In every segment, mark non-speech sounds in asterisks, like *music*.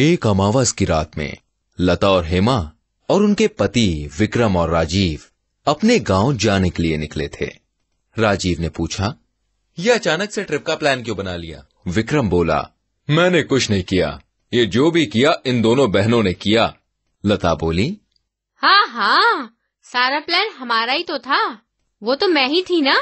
एक अमावस की रात में लता और हेमा और उनके पति विक्रम और राजीव अपने गांव जाने के लिए निकले थे राजीव ने पूछा यह अचानक से ट्रिप का प्लान क्यों बना लिया विक्रम बोला मैंने कुछ नहीं किया ये जो भी किया इन दोनों बहनों ने किया लता बोली हाँ हाँ सारा प्लान हमारा ही तो था वो तो मैं ही थी ना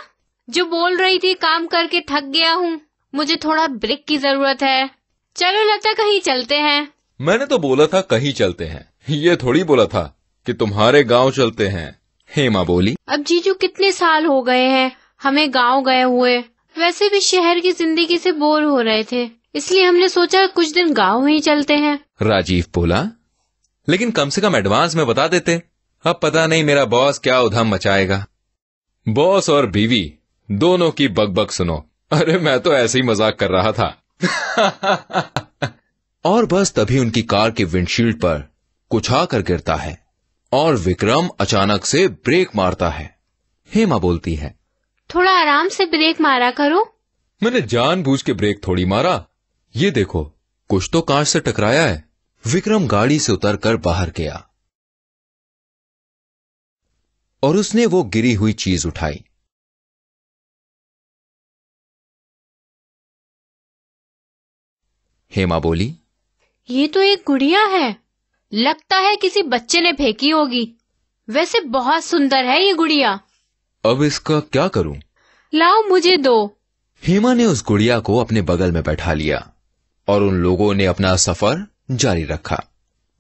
जो बोल रही थी काम करके थक गया हूँ मुझे थोड़ा ब्रेक की जरूरत है चलो लता कहीं चलते हैं मैंने तो बोला था कहीं चलते हैं ये थोड़ी बोला था कि तुम्हारे गांव चलते हैं हेमा बोली अब जीजू कितने साल हो गए हैं हमें गांव गए हुए वैसे भी शहर की जिंदगी से बोर हो रहे थे इसलिए हमने सोचा कुछ दिन गांव ही चलते हैं राजीव बोला लेकिन कम से कम एडवांस में बता देते अब पता नहीं मेरा बॉस क्या उधम मचाएगा बॉस और बीवी दोनों की बकबक सुनो अरे मैं तो ऐसे ही मजाक कर रहा था *laughs* और बस तभी उनकी कार के विंडशील्ड पर कुछा कर गिरता है और विक्रम अचानक से ब्रेक मारता है हेमा बोलती है थोड़ा आराम से ब्रेक मारा करो मैंने जानबूझ के ब्रेक थोड़ी मारा ये देखो कुछ तो कांच से टकराया है विक्रम गाड़ी से उतरकर बाहर गया और उसने वो गिरी हुई चीज उठाई हेमा बोली ये तो एक गुड़िया है लगता है किसी बच्चे ने फेंकी होगी वैसे बहुत सुंदर है ये गुड़िया अब इसका क्या करूं? लाओ मुझे दो हेमा ने उस गुड़िया को अपने बगल में बैठा लिया और उन लोगों ने अपना सफर जारी रखा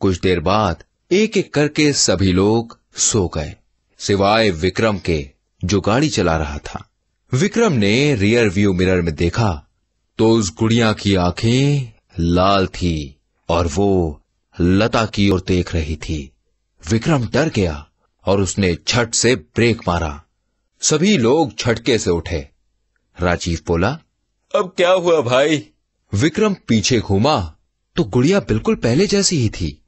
कुछ देर बाद एक एक करके सभी लोग सो गए सिवाय विक्रम के जो गाड़ी चला रहा था विक्रम ने रियर व्यू मिरर में देखा तो उस गुड़िया की आंखें लाल थी और वो लता की ओर देख रही थी विक्रम डर गया और उसने छट से ब्रेक मारा सभी लोग छटके से उठे राजीव बोला अब क्या हुआ भाई विक्रम पीछे घूमा तो गुड़िया बिल्कुल पहले जैसी ही थी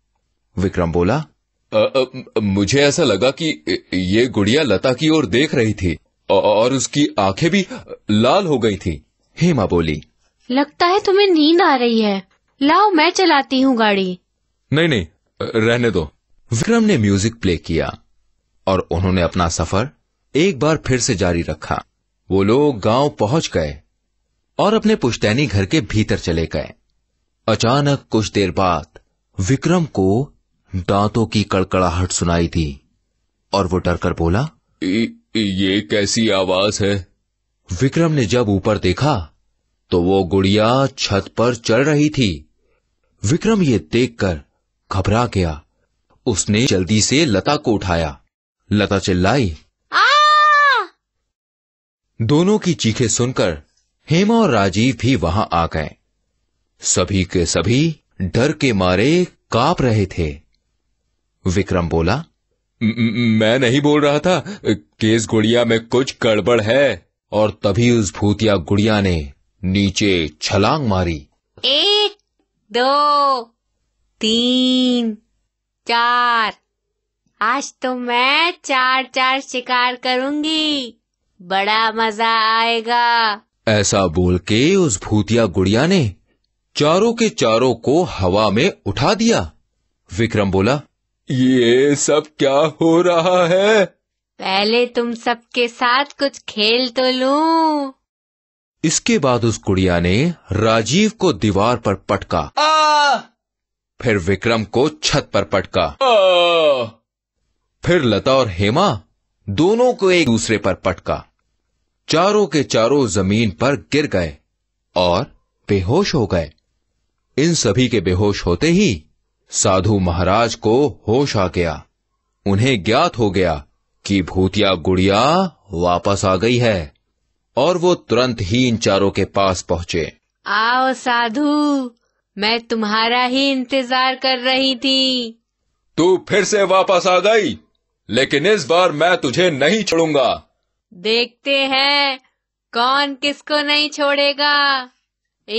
विक्रम बोला अ, अ, मुझे ऐसा लगा कि ये गुड़िया लता की ओर देख रही थी और उसकी आंखें भी लाल हो गई थी हेमा बोली लगता है तुम्हें नींद आ रही है लाओ मैं चलाती हूँ गाड़ी नहीं नहीं रहने दो विक्रम ने म्यूजिक प्ले किया और उन्होंने अपना सफर एक बार फिर से जारी रखा वो लोग गांव पहुंच गए और अपने पुश्तैनी घर के भीतर चले गए अचानक कुछ देर बाद विक्रम को दांतों की कड़कड़ाहट सुनाई थी और वो डरकर बोला ये कैसी आवाज है विक्रम ने जब ऊपर देखा तो वो गुड़िया छत पर चल रही थी विक्रम ये देखकर घबरा गया उसने जल्दी से लता को उठाया लता चिल्लाई दोनों की चीखें सुनकर हेमा और राजीव भी वहां आ गए सभी के सभी डर के मारे कांप रहे थे विक्रम बोला मैं नहीं बोल रहा था केस गुड़िया में कुछ गड़बड़ है और तभी उस भूतिया गुड़िया ने नीचे छलांग मारी एक दो तीन चार आज तो मैं चार चार शिकार करूंगी बड़ा मजा आएगा ऐसा बोल के उस भूतिया गुड़िया ने चारों के चारों को हवा में उठा दिया विक्रम बोला ये सब क्या हो रहा है पहले तुम सबके साथ कुछ खेल तो लूं। इसके बाद उस गुड़िया ने राजीव को दीवार पर पटका आ! फिर विक्रम को छत पर पटका आ! फिर लता और हेमा दोनों को एक दूसरे पर पटका चारों के चारों जमीन पर गिर गए और बेहोश हो गए इन सभी के बेहोश होते ही साधु महाराज को होश आ गया उन्हें ज्ञात हो गया कि भूतिया गुड़िया वापस आ गई है और वो तुरंत ही इन चारों के पास पहुँचे आओ साधु मैं तुम्हारा ही इंतजार कर रही थी तू फिर से वापस आ गई लेकिन इस बार मैं तुझे नहीं छोड़ूंगा देखते हैं कौन किसको नहीं छोड़ेगा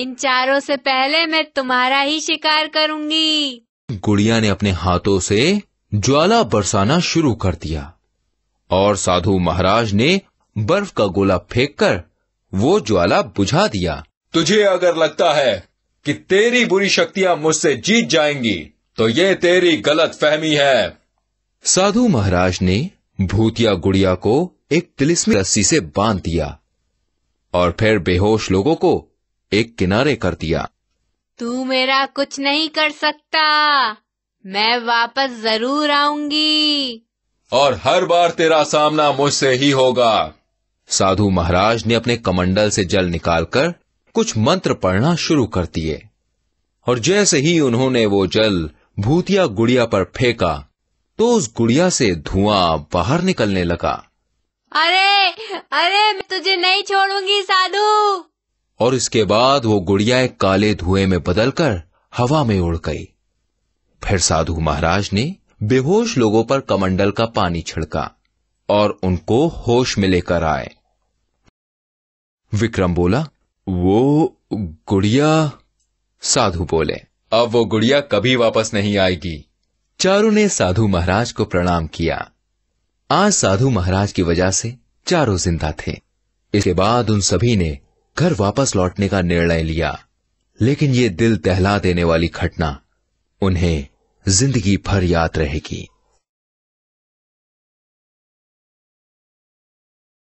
इन चारों से पहले मैं तुम्हारा ही शिकार करूंगी गुड़िया ने अपने हाथों से ज्वाला बरसाना शुरू कर दिया और साधु महाराज ने बर्फ का गोला फेंककर वो ज्वाला बुझा दिया तुझे अगर लगता है कि तेरी बुरी शक्तियां मुझसे जीत जाएंगी तो ये तेरी गलत फहमी है साधु महाराज ने भूतिया गुड़िया को एक तिलिस्मी रस्सी से बांध दिया और फिर बेहोश लोगों को एक किनारे कर दिया तू मेरा कुछ नहीं कर सकता मैं वापस जरूर आऊंगी और हर बार तेरा सामना मुझसे ही होगा साधु महाराज ने अपने कमंडल से जल निकालकर कुछ मंत्र पढ़ना शुरू कर दिए और जैसे ही उन्होंने वो जल भूतिया गुड़िया पर फेंका तो उस गुड़िया से धुआं बाहर निकलने लगा अरे अरे मैं तुझे नहीं छोड़ूंगी साधु और इसके बाद वो गुड़िया एक काले धुएं में बदलकर हवा में उड़ गई फिर साधु महाराज ने बेहोश लोगों पर कमंडल का पानी छिड़का और उनको होश में लेकर आए विक्रम बोला वो गुड़िया साधु बोले अब वो गुड़िया कभी वापस नहीं आएगी चारों ने साधु महाराज को प्रणाम किया आज साधु महाराज की वजह से चारों जिंदा थे इसके बाद उन सभी ने घर वापस लौटने का निर्णय लिया लेकिन ये दिल दहला देने वाली घटना उन्हें जिंदगी भर याद रहेगी